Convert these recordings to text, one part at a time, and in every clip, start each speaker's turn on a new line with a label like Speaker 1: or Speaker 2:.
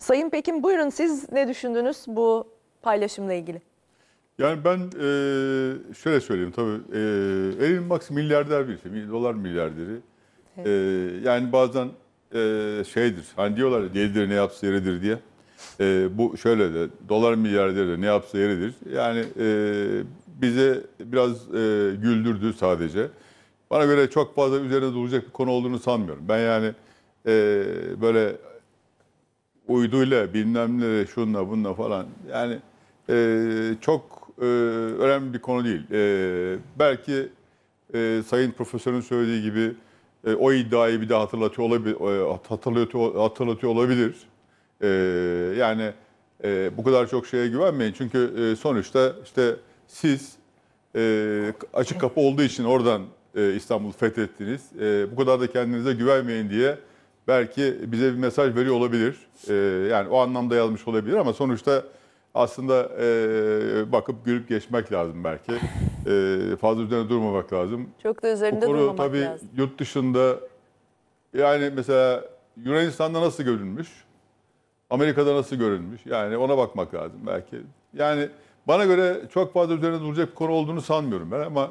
Speaker 1: Sayın Pekin buyurun siz ne düşündünüz bu paylaşımla ilgili?
Speaker 2: Yani ben e, şöyle söyleyeyim tabii. E, Elon Musk milyarder birisi, dolar milyarderi. Evet. E, yani bazen e, şeydir, hani diyorlar ya delidir ne yapsa yeridir diye. E, bu şöyle de, dolar milyarderi de ne yapsa yeridir. Yani e, bize biraz e, güldürdü sadece. Bana göre çok fazla üzerine duracak bir konu olduğunu sanmıyorum. Ben yani e, böyle uyduyla bilmem ne şunla bunla falan yani e, çok e, önemli bir konu değil. E, belki e, Sayın Profesör'ün söylediği gibi e, o iddiayı bir de hatırlatıyor olabilir, e, hatırlatıyor, hatırlatıyor olabilir. E, yani e, bu kadar çok şeye güvenmeyin çünkü e, sonuçta işte siz e, açık kapı olduğu için oradan e, İstanbul'u fethettiniz. E, bu kadar da kendinize güvenmeyin diye belki bize bir mesaj veriyor olabilir. Ee, yani o anlamda yazmış olabilir ama sonuçta aslında e, bakıp gülüp geçmek lazım belki. Ee, fazla üzerine durmamak lazım.
Speaker 1: Çok da üzerinde Bu konu, durmamak tabii,
Speaker 2: lazım. Yurt dışında yani mesela Yunanistan'da nasıl görünmüş? Amerika'da nasıl görünmüş? Yani ona bakmak lazım belki. Yani bana göre çok fazla üzerine duracak bir konu olduğunu sanmıyorum ben ama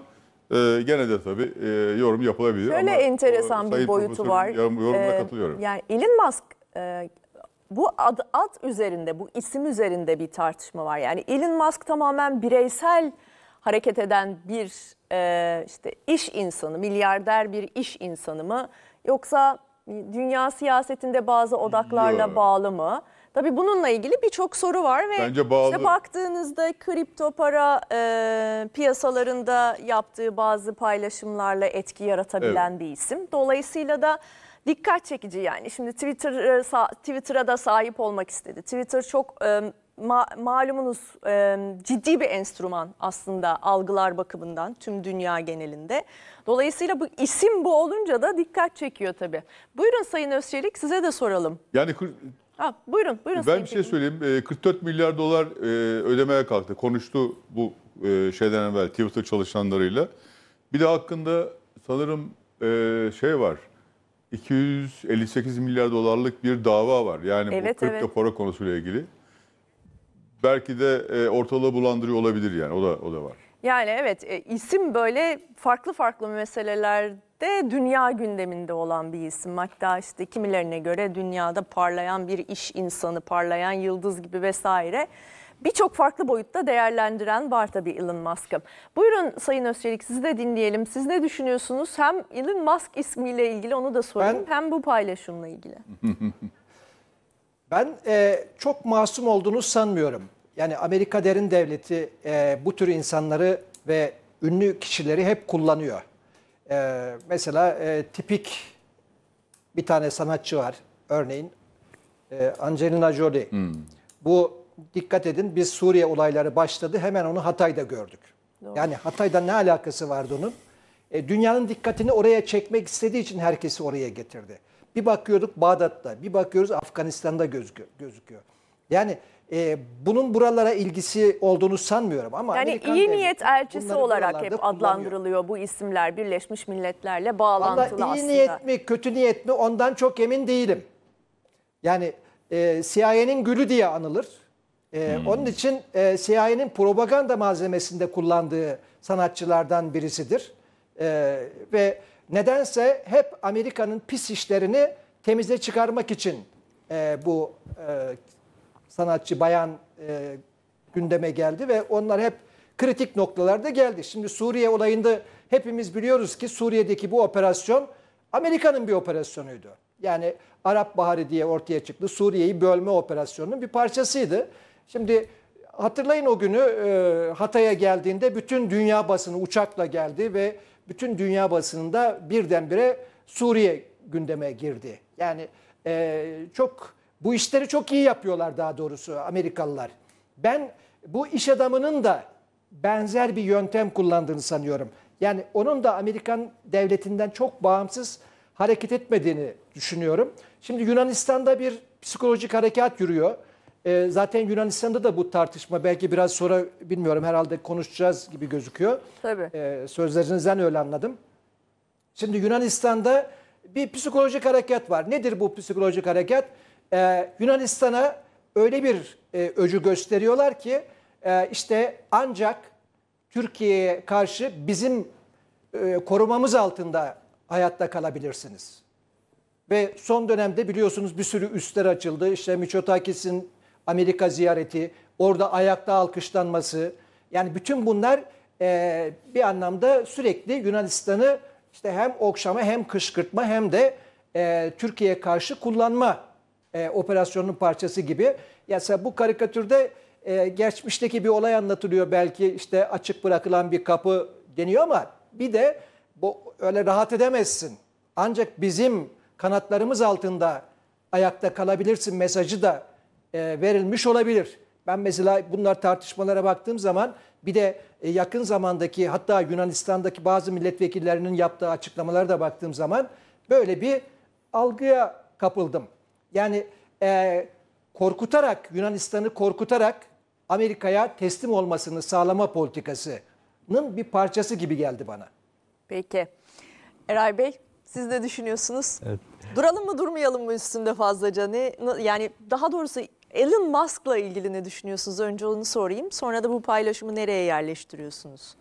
Speaker 2: ee, gene de tabii e, yorum yapılabilir. Şöyle ama
Speaker 1: enteresan o, bir boyutu var. yorumuna ee, katılıyorum. Yani Elon Musk e, bu ad, ad üzerinde, bu isim üzerinde bir tartışma var. Yani Elon Musk tamamen bireysel hareket eden bir e, işte iş insanı, milyarder bir iş insanı mı? Yoksa dünya siyasetinde bazı odaklarla Yok. bağlı mı? Tabii bununla ilgili birçok soru var ve Bence bağlı. işte baktığınızda kripto para e, piyasalarında yaptığı bazı paylaşımlarla etki yaratabilen evet. bir isim. Dolayısıyla da dikkat çekici yani. Şimdi Twitter e, Twitter'a da sahip olmak istedi. Twitter çok e, ma malumunuz e, ciddi bir enstrüman aslında algılar bakımından tüm dünya genelinde. Dolayısıyla bu isim bu olunca da dikkat çekiyor tabii. Buyurun Sayın Özçelik size de soralım. Yani Ha, buyurun,
Speaker 2: buyurun. Ben bir şey söyleyeyim. E, ee, 44 milyar dolar e, ödemeye kalktı. Konuştu bu e, şeyden evvel Twitter çalışanlarıyla. Bir de hakkında sanırım e, şey var. 258 milyar dolarlık bir dava var. Yani evet, bu kripto evet. para konusuyla ilgili. Belki de e, ortalığı bulandırıyor olabilir yani. O da o da var.
Speaker 1: Yani evet e, isim böyle farklı farklı meselelerde dünya gündeminde olan bir isim. Hatta işte kimilerine göre dünyada parlayan bir iş insanı, parlayan yıldız gibi vesaire. Birçok farklı boyutta değerlendiren var tabii Elon Musk'ı. Buyurun Sayın Özçelik sizi de dinleyelim. Siz ne düşünüyorsunuz? Hem Elon Musk ismiyle ilgili onu da sorayım Ben- hem bu paylaşımla ilgili.
Speaker 3: Ben e, çok masum olduğunu sanmıyorum. Yani Amerika derin devleti e, bu tür insanları ve ünlü kişileri hep kullanıyor. E, mesela e, tipik bir tane sanatçı var örneğin e, Angelina Jolie. Hmm. Bu dikkat edin biz Suriye olayları başladı hemen onu Hatay'da gördük. Doğru. Yani Hatay'da ne alakası vardı onun? E, dünyanın dikkatini oraya çekmek istediği için herkesi oraya getirdi. Bir bakıyorduk Bağdat'ta, bir bakıyoruz Afganistan'da gözüküyor. Yani e, bunun buralara ilgisi olduğunu sanmıyorum ama Yani Amerikan iyi niyet
Speaker 1: elçisi olarak hep adlandırılıyor bu isimler Birleşmiş Milletler'le Vallahi bağlantılı iyi aslında. niyet
Speaker 3: mi kötü niyet mi ondan çok emin değilim. Yani e, CIA'nin gülü diye anılır. E, hmm. Onun için e, CIA'nin propaganda malzemesinde kullandığı sanatçılardan birisidir. E, ve nedense hep Amerika'nın pis işlerini temize çıkarmak için e, bu e, sanatçı bayan e, gündeme geldi ve onlar hep kritik noktalarda geldi. Şimdi Suriye olayında hepimiz biliyoruz ki Suriye'deki bu operasyon Amerika'nın bir operasyonuydu. Yani Arap Baharı diye ortaya çıktı. Suriye'yi bölme operasyonunun bir parçasıydı. Şimdi hatırlayın o günü e, Hatay'a geldiğinde bütün dünya basını uçakla geldi ve bütün dünya basınında birdenbire Suriye gündeme girdi. Yani e, çok bu işleri çok iyi yapıyorlar daha doğrusu Amerikalılar. Ben bu iş adamının da benzer bir yöntem kullandığını sanıyorum. Yani onun da Amerikan devletinden çok bağımsız hareket etmediğini düşünüyorum. Şimdi Yunanistan'da bir psikolojik harekat yürüyor. E, zaten Yunanistan'da da bu tartışma belki biraz sonra bilmiyorum herhalde konuşacağız gibi gözüküyor. Tabii. E, sözlerinizden öyle anladım. Şimdi Yunanistan'da bir psikolojik harekat var. Nedir bu psikolojik harekat? e, Yunanistan'a öyle bir e, öcü gösteriyorlar ki e, işte ancak Türkiye'ye karşı bizim e, korumamız altında hayatta kalabilirsiniz. Ve son dönemde biliyorsunuz bir sürü üstler açıldı. İşte Miçotakis'in Amerika ziyareti, orada ayakta alkışlanması. Yani bütün bunlar e, bir anlamda sürekli Yunanistan'ı işte hem okşama hem kışkırtma hem de e, Türkiye'ye karşı kullanma e, operasyonun parçası gibi. Ya bu karikatürde e, geçmişteki bir olay anlatılıyor belki işte açık bırakılan bir kapı deniyor ama bir de bu öyle rahat edemezsin. Ancak bizim kanatlarımız altında ayakta kalabilirsin mesajı da e, verilmiş olabilir. Ben mesela bunlar tartışmalara baktığım zaman bir de e, yakın zamandaki hatta Yunanistan'daki bazı milletvekillerinin yaptığı açıklamalara da baktığım zaman böyle bir algıya kapıldım. Yani e, korkutarak Yunanistan'ı korkutarak Amerika'ya teslim olmasını sağlama politikasının bir parçası gibi geldi bana.
Speaker 1: Peki. Eray Bey siz ne düşünüyorsunuz? Evet. Duralım mı durmayalım mı üstünde fazlaca? Ne, yani daha doğrusu Elon Musk'la ilgili ne düşünüyorsunuz? Önce onu sorayım. Sonra da bu paylaşımı nereye yerleştiriyorsunuz?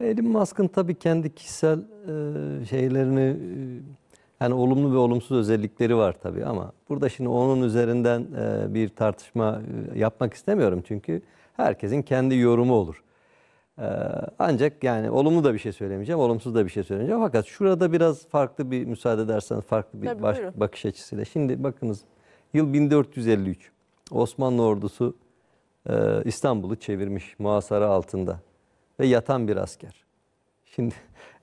Speaker 4: Elon Musk'ın tabii kendi kişisel e, şeylerini e, yani olumlu ve olumsuz özellikleri var tabii ama burada şimdi onun üzerinden e, bir tartışma e, yapmak istemiyorum çünkü herkesin kendi yorumu olur. E, ancak yani olumlu da bir şey söylemeyeceğim, olumsuz da bir şey söylemeyeceğim. Fakat şurada biraz farklı bir müsaade ederseniz farklı bir Tabii, baş, bakış açısıyla. Şimdi bakınız yıl 1453 Osmanlı ordusu İstanbul'u çevirmiş muhasara altında ve yatan bir asker. Şimdi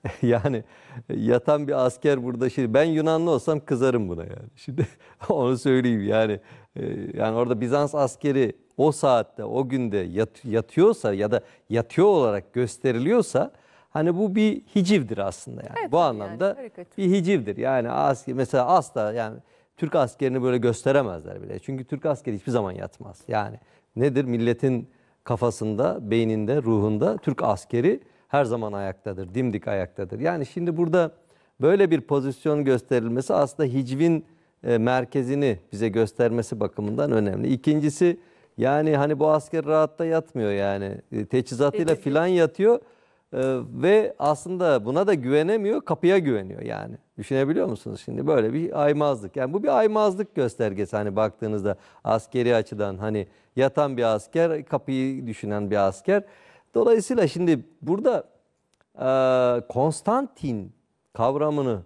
Speaker 4: yani e, yatan bir asker burada şimdi ben Yunanlı olsam kızarım buna yani. Şimdi onu söyleyeyim yani e, yani orada Bizans askeri o saatte o günde yat, yatıyorsa ya da yatıyor olarak gösteriliyorsa hani bu bir hicivdir aslında yani. Evet, bu anlamda yani, bir hicivdir. Yani asker mesela asla yani Türk askerini böyle gösteremezler bile. Çünkü Türk askeri hiçbir zaman yatmaz. Yani nedir milletin kafasında, beyninde, ruhunda Türk askeri her zaman ayaktadır, dimdik ayaktadır. Yani şimdi burada böyle bir pozisyon gösterilmesi aslında hicvin e, merkezini bize göstermesi bakımından önemli. İkincisi yani hani bu asker rahatta yatmıyor yani e, teçhizatıyla filan yatıyor e, ve aslında buna da güvenemiyor kapıya güveniyor yani. Düşünebiliyor musunuz şimdi böyle bir aymazlık. Yani bu bir aymazlık göstergesi hani baktığınızda askeri açıdan hani yatan bir asker kapıyı düşünen bir asker. Dolayısıyla şimdi burada e, Konstantin kavramını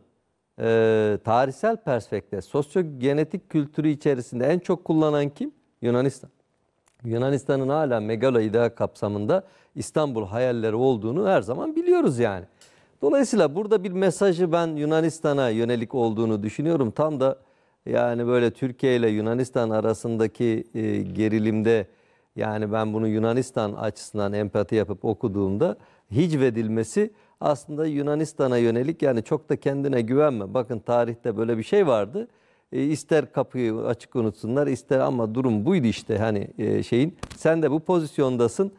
Speaker 4: e, tarihsel perspektifte, sosyogenetik kültürü içerisinde en çok kullanan kim? Yunanistan. Yunanistan'ın hala megalo ideal kapsamında İstanbul hayalleri olduğunu her zaman biliyoruz yani. Dolayısıyla burada bir mesajı ben Yunanistan'a yönelik olduğunu düşünüyorum. Tam da yani böyle Türkiye ile Yunanistan arasındaki e, gerilimde yani ben bunu Yunanistan açısından empati yapıp okuduğumda hicvedilmesi aslında Yunanistan'a yönelik yani çok da kendine güvenme. Bakın tarihte böyle bir şey vardı. E, ister kapıyı açık unutsunlar ister ama durum buydu işte hani e, şeyin. Sen de bu pozisyondasın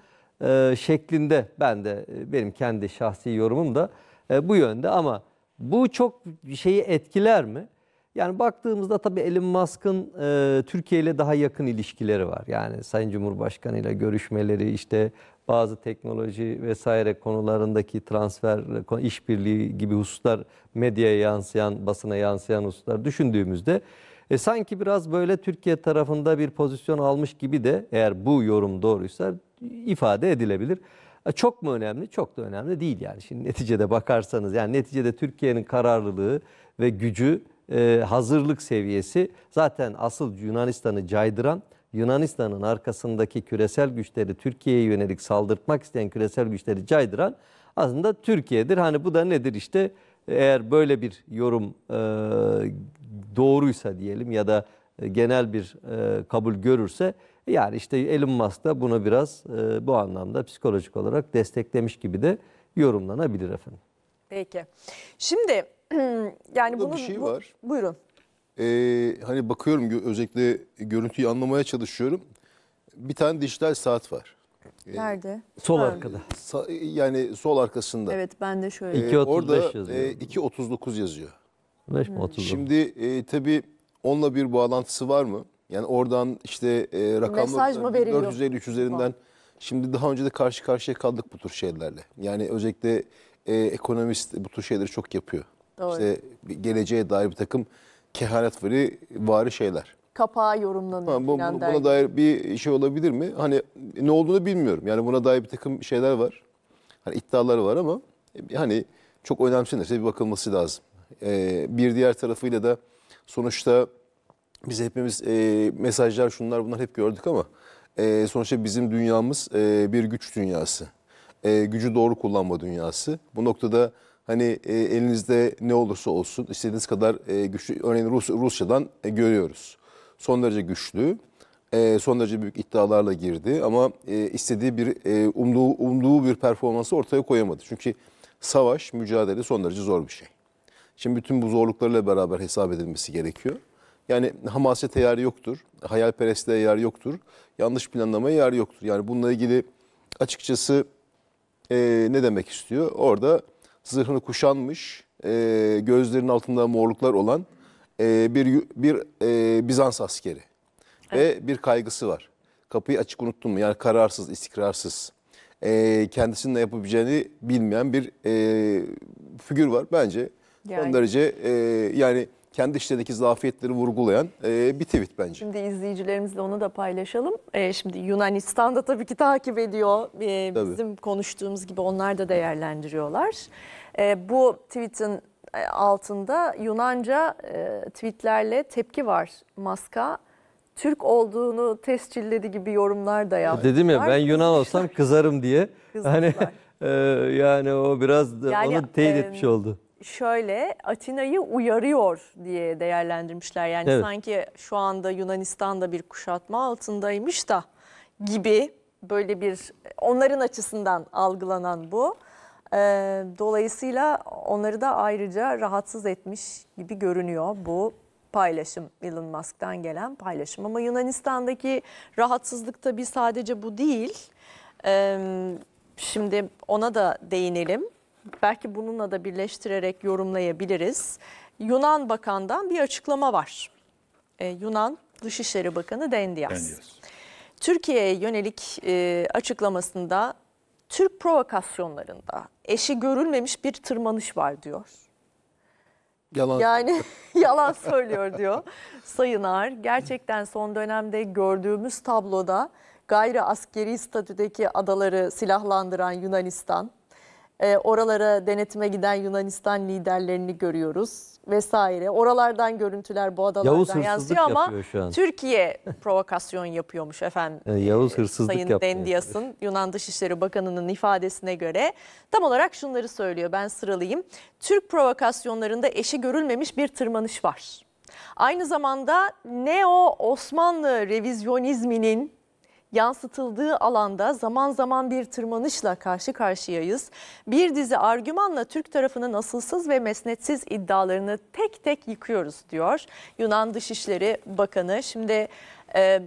Speaker 4: e, şeklinde ben de e, benim kendi şahsi yorumum da e, bu yönde ama bu çok şeyi etkiler mi? Yani baktığımızda tabii Elon Musk'ın e, Türkiye ile daha yakın ilişkileri var. Yani Sayın Cumhurbaşkanı ile görüşmeleri, işte bazı teknoloji vesaire konularındaki transfer, işbirliği gibi hususlar medyaya yansıyan, basına yansıyan hususlar düşündüğümüzde e, sanki biraz böyle Türkiye tarafında bir pozisyon almış gibi de eğer bu yorum doğruysa ifade edilebilir. E, çok mu önemli? Çok da önemli değil yani. Şimdi neticede bakarsanız yani neticede Türkiye'nin kararlılığı ve gücü e, hazırlık seviyesi zaten asıl Yunanistan'ı caydıran Yunanistan'ın arkasındaki küresel güçleri Türkiye'ye yönelik saldırtmak isteyen küresel güçleri caydıran aslında Türkiye'dir. Hani bu da nedir işte eğer böyle bir yorum e, doğruysa diyelim ya da e, genel bir e, kabul görürse yani işte Elon Musk da bunu biraz e, bu anlamda psikolojik olarak desteklemiş gibi de yorumlanabilir efendim.
Speaker 1: Peki. Şimdi yani Burada bunu bir şey bu, var. buyurun.
Speaker 5: Ee, hani bakıyorum özellikle görüntüyü anlamaya çalışıyorum. Bir tane dijital saat var. Ee,
Speaker 1: Nerede? Sol ha. arkada.
Speaker 5: Sa- yani sol arkasında. Evet
Speaker 1: ben de şöyle. Ee, orada, yazıyor. E,
Speaker 5: 2.39 yazıyor. 5 mi 39? Hmm. Şimdi e, tabii onunla bir bağlantısı var mı? Yani oradan işte e, rakamlı 453 üzerinden tamam. şimdi daha önce de karşı karşıya kaldık bu tür şeylerle. Yani özellikle e, ekonomist bu tür şeyleri çok yapıyor. Doğru. İşte geleceğe dair bir takım kehanet varı vari şeyler.
Speaker 1: Kapağı yorumlanıyor. Ha, bu, buna
Speaker 5: dair bir şey olabilir mi? Hani ne olduğunu bilmiyorum. Yani buna dair bir takım şeyler var. Hani iddiaları var ama e, hani çok önemsenirse bir bakılması lazım. Ee, bir diğer tarafıyla da sonuçta biz hepimiz e, mesajlar şunlar bunlar hep gördük ama e, sonuçta bizim dünyamız e, bir güç dünyası. E, gücü doğru kullanma dünyası. Bu noktada hani e, elinizde ne olursa olsun istediğiniz kadar e, güçlü. Örneğin Rus, Rusya'dan e, görüyoruz. Son derece güçlü. E, son derece büyük iddialarla girdi ama e, istediği bir e, umduğu, umduğu bir performansı ortaya koyamadı. Çünkü savaş, mücadele son derece zor bir şey. Şimdi bütün bu zorluklarla beraber hesap edilmesi gerekiyor. Yani hamasete yer yoktur, hayalperestliğe yer yoktur, yanlış planlamaya yer yoktur. Yani bununla ilgili açıkçası e, ne demek istiyor? Orada zırhını kuşanmış, e, gözlerinin altında morluklar olan e, bir bir e, Bizans askeri. Evet. Ve bir kaygısı var. Kapıyı açık unuttun mu? Yani kararsız, istikrarsız. E, kendisinin ne yapabileceğini bilmeyen bir figür var. Bence yani. son derece yani kendi işlerindeki zafiyetleri vurgulayan e, bir tweet bence.
Speaker 1: Şimdi izleyicilerimizle onu da paylaşalım. E, şimdi Yunanistan da tabii ki takip ediyor. E, tabii. bizim konuştuğumuz gibi onlar da değerlendiriyorlar. E, bu tweetin e, altında Yunanca e, tweetlerle tepki var. Maska Türk olduğunu tescilledi gibi yorumlar da e, yaptılar. Dedim ya ben Yunan
Speaker 4: olsam kızarım diye. Kızmışlar. Hani e, yani o biraz yani, onu teyit e, etmiş oldu
Speaker 1: şöyle Atina'yı uyarıyor diye değerlendirmişler. Yani evet. sanki şu anda Yunanistan'da bir kuşatma altındaymış da gibi böyle bir onların açısından algılanan bu. Ee, dolayısıyla onları da ayrıca rahatsız etmiş gibi görünüyor bu paylaşım Elon Musk'tan gelen paylaşım. Ama Yunanistan'daki rahatsızlık tabii sadece bu değil. Ee, şimdi ona da değinelim belki bununla da birleştirerek yorumlayabiliriz. Yunan Bakan'dan bir açıklama var. Ee, Yunan Dışişleri Bakanı Dendias. Türkiye'ye yönelik e, açıklamasında Türk provokasyonlarında eşi görülmemiş bir tırmanış var diyor. Yalan. Yani yalan söylüyor diyor Sayın Ağar. Gerçekten son dönemde gördüğümüz tabloda gayri askeri statüdeki adaları silahlandıran Yunanistan, e, oralara denetime giden Yunanistan liderlerini görüyoruz vesaire. Oralardan görüntüler bu adalardan yansıyor ama Türkiye provokasyon yapıyormuş efendim.
Speaker 4: E, Yavuz ee, hırsızlık Sayın yapmıyor.
Speaker 1: Dendias'ın Yunan Dışişleri Bakanı'nın ifadesine göre tam olarak şunları söylüyor ben sıralayayım. Türk provokasyonlarında eşi görülmemiş bir tırmanış var. Aynı zamanda Neo Osmanlı revizyonizminin yansıtıldığı alanda zaman zaman bir tırmanışla karşı karşıyayız. Bir dizi argümanla Türk tarafının asılsız ve mesnetsiz iddialarını tek tek yıkıyoruz diyor Yunan Dışişleri Bakanı. Şimdi e,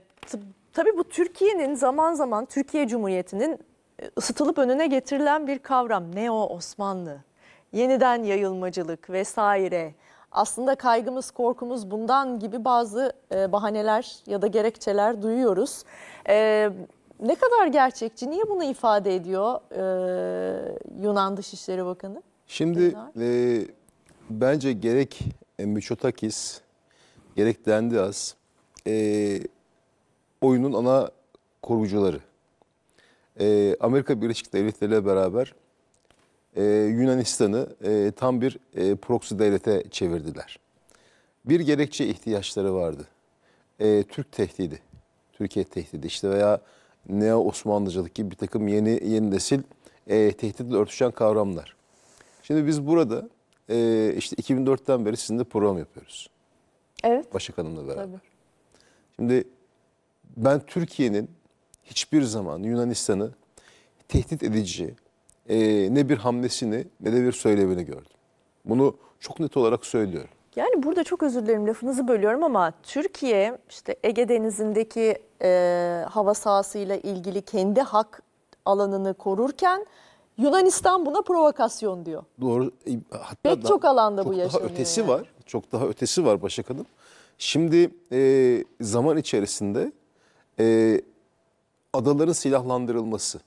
Speaker 1: tabii bu Türkiye'nin zaman zaman Türkiye Cumhuriyeti'nin e, ısıtılıp önüne getirilen bir kavram. Neo Osmanlı, yeniden yayılmacılık vesaire aslında kaygımız, korkumuz bundan gibi bazı e, bahaneler ya da gerekçeler duyuyoruz. E, ne kadar gerçekçi, niye bunu ifade ediyor e, Yunan Dışişleri Bakanı?
Speaker 5: Şimdi e, bence gerek e, Miçotakis, gerek Dendias e, oyunun ana korucuları. E, Amerika Birleşik Devletleri ile beraber e, Yunanistan'ı e, tam bir e, proxy devlete çevirdiler. Bir gerekçe ihtiyaçları vardı. E, Türk tehdidi, Türkiye tehdidi işte veya neo Osmanlıcılık gibi bir takım yeni yeni nesil e, tehditle örtüşen kavramlar. Şimdi biz burada e, işte 2004'ten beri sizinle program yapıyoruz. Evet. Başak Hanım'la beraber. Tabii. Şimdi ben Türkiye'nin hiçbir zaman Yunanistan'ı tehdit edici, e, ne bir hamlesini ne de bir söylemini gördüm. Bunu çok net olarak söylüyorum.
Speaker 1: Yani burada çok özür dilerim lafınızı bölüyorum ama Türkiye işte Ege Denizi'ndeki e, hava sahasıyla ilgili kendi hak alanını korurken Yunanistan buna provokasyon diyor.
Speaker 5: Doğru. E, hatta Pek daha, çok alanda çok bu yaşanıyor. Çok daha ötesi yani. var. Çok daha ötesi var Başak Hanım. Şimdi e, zaman içerisinde e, adaların silahlandırılması,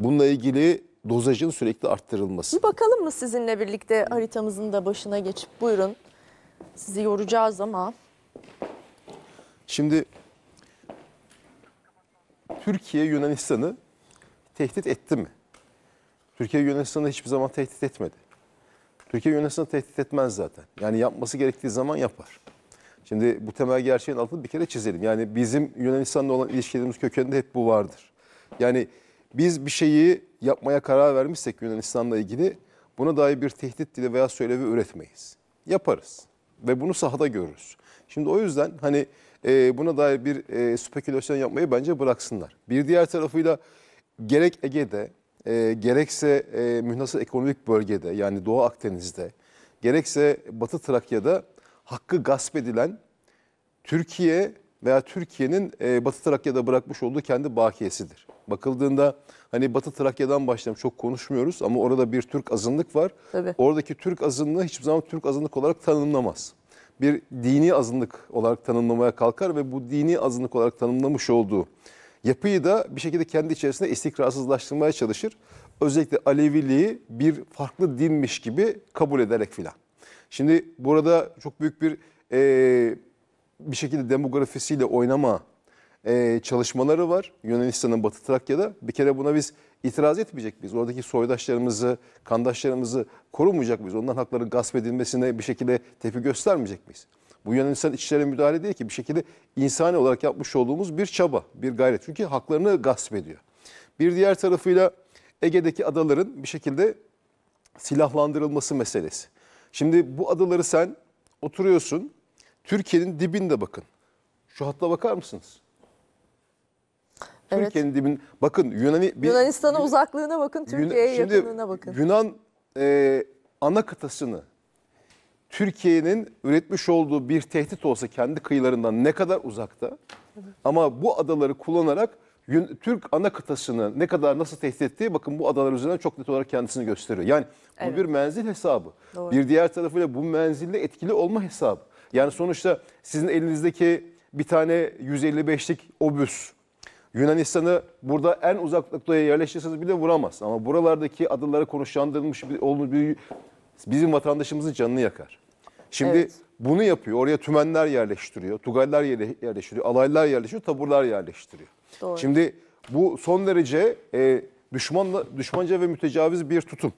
Speaker 5: Bununla ilgili dozajın sürekli arttırılması. Bir
Speaker 1: bakalım mı sizinle birlikte haritamızın da başına geçip buyurun. Sizi yoracağız ama.
Speaker 5: Şimdi Türkiye Yunanistan'ı tehdit etti mi? Türkiye Yunanistan'ı hiçbir zaman tehdit etmedi. Türkiye Yunanistan'ı tehdit etmez zaten. Yani yapması gerektiği zaman yapar. Şimdi bu temel gerçeğin altını bir kere çizelim. Yani bizim Yunanistan'la olan ilişkilerimiz kökeninde hep bu vardır. Yani biz bir şeyi yapmaya karar vermişsek Yunanistan'la ilgili buna dair bir tehdit dili veya söylevi üretmeyiz. Yaparız ve bunu sahada görürüz. Şimdi o yüzden hani e, buna dair bir e, spekülasyon yapmayı bence bıraksınlar. Bir diğer tarafıyla gerek Ege'de e, gerekse e, mühnasır ekonomik bölgede yani Doğu Akdeniz'de gerekse Batı Trakya'da hakkı gasp edilen Türkiye veya Türkiye'nin e, Batı Trakya'da bırakmış olduğu kendi bakiyesidir. Bakıldığında hani Batı Trakya'dan başlayalım çok konuşmuyoruz ama orada bir Türk azınlık var. Tabii. Oradaki Türk azınlığı hiçbir zaman Türk azınlık olarak tanımlamaz. Bir dini azınlık olarak tanımlamaya kalkar ve bu dini azınlık olarak tanımlamış olduğu yapıyı da bir şekilde kendi içerisinde istikrarsızlaştırmaya çalışır. Özellikle Aleviliği bir farklı dinmiş gibi kabul ederek filan. Şimdi burada çok büyük bir... E, bir şekilde demografisiyle oynama e, çalışmaları var Yunanistan'ın Batı Trakya'da. Bir kere buna biz itiraz etmeyecek biz. Oradaki soydaşlarımızı, kandaşlarımızı korumayacak mıyız? Onların hakların gasp edilmesine bir şekilde tepki göstermeyecek miyiz? Bu Yunanistan içlerine müdahale değil ki bir şekilde insani olarak yapmış olduğumuz bir çaba, bir gayret. Çünkü haklarını gasp ediyor. Bir diğer tarafıyla Ege'deki adaların bir şekilde silahlandırılması meselesi. Şimdi bu adaları sen oturuyorsun, Türkiye'nin dibinde bakın. Şu hatta bakar mısınız? Evet. Türkiye'nin dibin bakın Yunani Yunanistan'a
Speaker 1: uzaklığına bakın, Türkiye'ye yakınlığına bakın.
Speaker 5: Yunan e, ana kıtasını Türkiye'nin üretmiş olduğu bir tehdit olsa kendi kıyılarından ne kadar uzakta ama bu adaları kullanarak Türk ana kıtasını ne kadar nasıl tehdit ettiği bakın bu adalar üzerinden çok net olarak kendisini gösteriyor. Yani bu evet. bir menzil hesabı. Doğru. Bir diğer tarafıyla bu menzille etkili olma hesabı. Yani sonuçta sizin elinizdeki bir tane 155'lik obüs Yunanistan'ı burada en uzak noktaya yerleştirseniz bile vuramaz. Ama buralardaki adalara konuşlandırılmış bir, bizim vatandaşımızın canını yakar. Şimdi evet. bunu yapıyor. Oraya tümenler yerleştiriyor, tugaylar yerleştiriyor, alaylar yerleştiriyor, taburlar yerleştiriyor. Doğru. Şimdi bu son derece e, düşmanla, düşmanca ve mütecaviz bir tutum.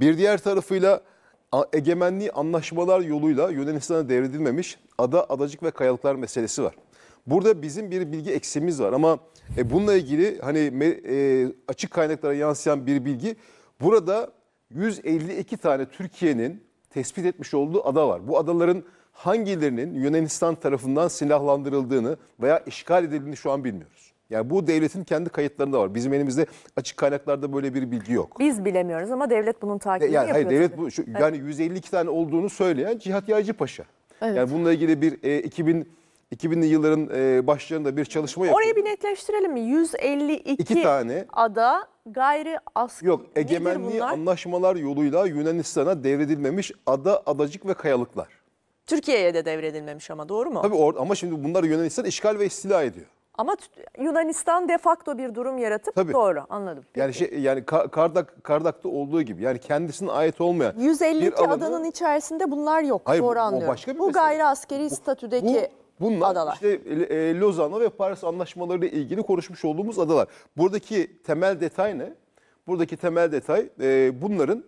Speaker 5: Bir diğer tarafıyla egemenliği anlaşmalar yoluyla Yunanistan'a devredilmemiş ada, adacık ve kayalıklar meselesi var. Burada bizim bir bilgi eksimiz var ama e, bununla ilgili hani e, açık kaynaklara yansıyan bir bilgi burada 152 tane Türkiye'nin tespit etmiş olduğu ada var. Bu adaların hangilerinin Yunanistan tarafından silahlandırıldığını veya işgal edildiğini şu an bilmiyoruz. Yani bu devletin kendi kayıtlarında var. Bizim elimizde açık kaynaklarda böyle bir bilgi yok.
Speaker 1: Biz bilemiyoruz ama devlet bunun takibini yani, yapıyor. Hayır, devlet bu, şu, evet. Yani
Speaker 5: 152 tane olduğunu söyleyen Cihat Yaycı Paşa. Evet. Yani bununla ilgili bir e, 2000 2000'li yılların e, başlarında bir çalışma yapıyor. Orayı
Speaker 1: bir netleştirelim mi? 152 tane ada gayri
Speaker 5: askeri. Yok egemenliği anlaşmalar yoluyla Yunanistan'a devredilmemiş ada, adacık ve kayalıklar.
Speaker 1: Türkiye'ye de devredilmemiş ama doğru mu? Tabii
Speaker 5: or ama şimdi bunlar Yunanistan işgal ve istila ediyor.
Speaker 1: Ama Yunanistan defakto bir durum yaratıp Tabii. doğru anladım. Peki.
Speaker 5: Yani şey yani Kardak Kardak'ta olduğu gibi yani kendisine ait olmayan 152 alanı... adanın
Speaker 1: içerisinde bunlar yok. Hayır, doğru anlıyorum. Başka bir bu mesele. gayri askeri bu, statüdeki
Speaker 5: bu, bunlar adalar. işte e, e Lozan'la ve Paris anlaşmaları ile ilgili konuşmuş olduğumuz adalar. Buradaki temel detay ne? Buradaki temel detay e, bunların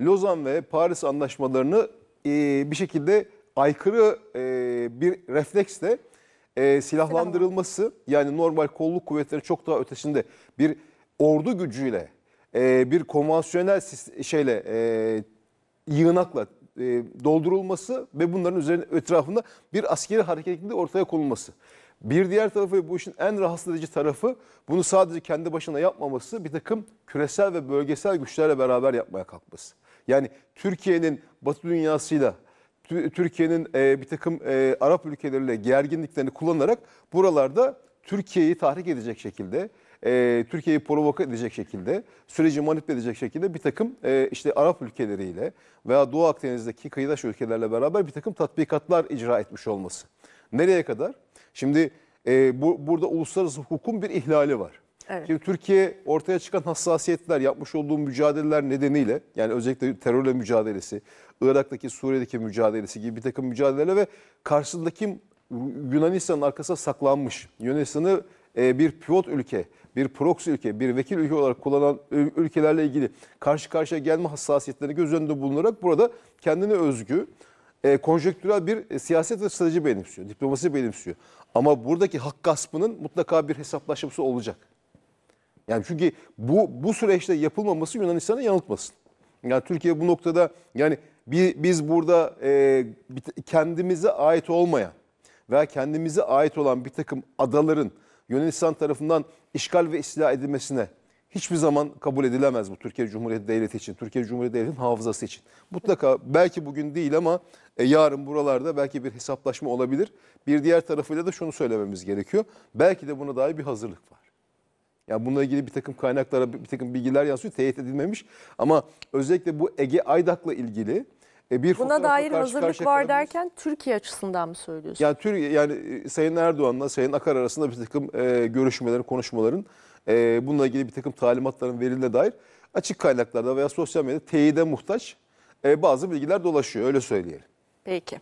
Speaker 5: Lozan ve Paris anlaşmalarını e, bir şekilde aykırı e, bir refleksle e, silahlandırılması yani normal kolluk kuvvetleri çok daha ötesinde bir ordu gücüyle e, bir konvansiyonel şeyle e, yığınakla e, doldurulması ve bunların üzerine etrafında bir askeri hareketli ortaya konulması. Bir diğer tarafı bu işin en rahatsız edici tarafı bunu sadece kendi başına yapmaması bir takım küresel ve bölgesel güçlerle beraber yapmaya kalkması. Yani Türkiye'nin Batı dünyasıyla Türkiye'nin e, bir takım e, Arap ülkeleriyle gerginliklerini kullanarak buralarda Türkiye'yi tahrik edecek şekilde, e, Türkiye'yi provoke edecek şekilde, süreci manipüle edecek şekilde bir takım e, işte Arap ülkeleriyle veya Doğu Akdeniz'deki kıyıdaş ülkelerle beraber bir takım tatbikatlar icra etmiş olması. Nereye kadar? Şimdi e, bu, burada uluslararası hukukun bir ihlali var. Evet. Şimdi Türkiye ortaya çıkan hassasiyetler, yapmış olduğu mücadeleler nedeniyle yani özellikle terörle mücadelesi, Irak'taki, Suriye'deki mücadelesi gibi bir takım mücadele ve karşısındaki Yunanistan'ın arkasına saklanmış. Yunanistan'ı e, bir pivot ülke, bir proxy ülke, bir vekil ülke olarak kullanan ülkelerle ilgili karşı karşıya gelme hassasiyetlerini göz önünde bulunarak burada kendine özgü e, konjöktürel bir e, siyaset ve strateji benimsiyor, diplomasi benimsiyor. Ama buradaki hak gaspının mutlaka bir hesaplaşması olacak. Yani çünkü bu bu süreçte yapılmaması Yunanistan'ı yanıltmasın. Yani Türkiye bu noktada yani bir, biz burada e, kendimize ait olmayan veya kendimize ait olan bir takım adaların Yunanistan tarafından işgal ve istila edilmesine hiçbir zaman kabul edilemez bu Türkiye Cumhuriyeti Devleti için, Türkiye Cumhuriyeti Devleti'nin hafızası için. Mutlaka belki bugün değil ama e, yarın buralarda belki bir hesaplaşma olabilir. Bir diğer tarafıyla da şunu söylememiz gerekiyor. Belki de buna dair bir hazırlık var. Yani bununla ilgili bir takım kaynaklara bir takım bilgiler yansıyor. Teyit edilmemiş. Ama özellikle bu Ege Aydak'la ilgili e, bir Buna dair karşı hazırlık
Speaker 1: var derken Türkiye açısından mı söylüyorsun?
Speaker 5: Yani Türkiye yani e, Sayın Erdoğan'la Sayın Akar arasında bir takım e, görüşmelerin, konuşmaların e, bununla ilgili bir takım talimatların verildiğine dair açık kaynaklarda veya sosyal medyada teyide muhtaç e, bazı bilgiler dolaşıyor öyle söyleyelim.
Speaker 1: Peki.